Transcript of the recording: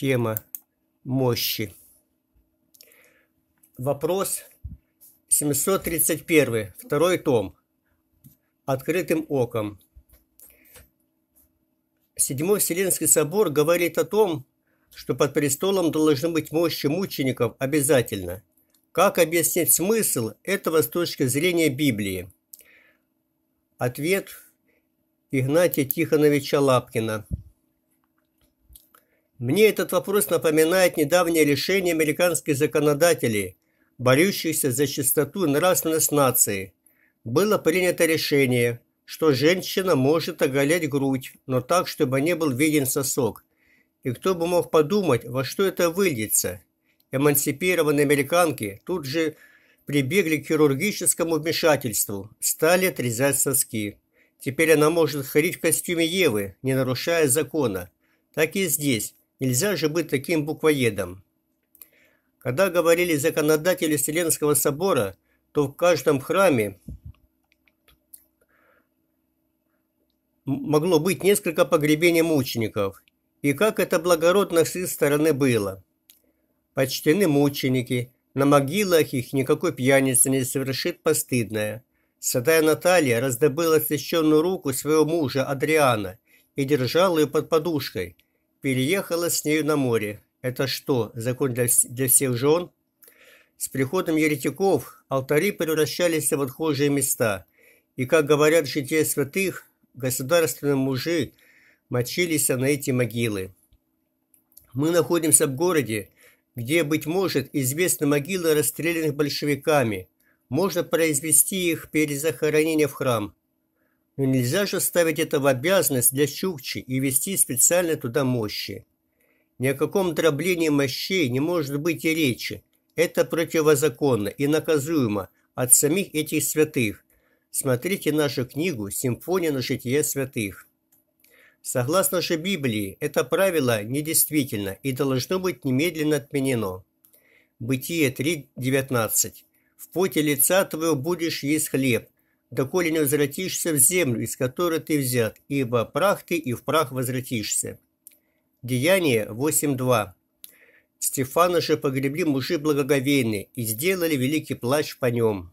тема мощи. Вопрос 731, второй том, открытым оком. Седьмой Вселенский собор говорит о том, что под престолом должны быть мощи мучеников обязательно. Как объяснить смысл этого с точки зрения Библии? Ответ Игнатия Тихоновича Лапкина – мне этот вопрос напоминает недавнее решение американских законодателей, борющихся за чистоту и нравственность нации. Было принято решение, что женщина может оголять грудь, но так, чтобы не был виден сосок. И кто бы мог подумать, во что это выльется. Эмансипированные американки тут же прибегли к хирургическому вмешательству, стали отрезать соски. Теперь она может ходить в костюме Евы, не нарушая закона. Так и здесь. Нельзя же быть таким буквоедом. Когда говорили законодатели Вселенского собора, то в каждом храме могло быть несколько погребений мучеников. И как это благородно с их стороны было. Почтены мученики, на могилах их никакой пьяница не совершит постыдное. Святая Наталья раздобыла священную руку своего мужа Адриана и держала ее под подушкой – переехала с нею на море. Это что, закон для, для всех жен? С приходом еретиков алтари превращались в отхожие места, и, как говорят жития святых, государственные мужи мочились на эти могилы. Мы находимся в городе, где, быть может, известны могилы расстрелянных большевиками. Можно произвести их перед захоронением в храм нельзя же ставить это в обязанность для Чукчи и вести специально туда мощи. Ни о каком дроблении мощей не может быть и речи. Это противозаконно и наказуемо от самих этих святых. Смотрите нашу книгу «Симфония на житие святых». Согласно же Библии, это правило недействительно и должно быть немедленно отменено. Бытие 3.19. «В поте лица твоего будешь есть хлеб, доколе не возвратишься в землю, из которой ты взят, ибо прах ты и в прах возвратишься». Деяние 8.2. Стефана же погребли мужи благоговейные и сделали великий плач по нем.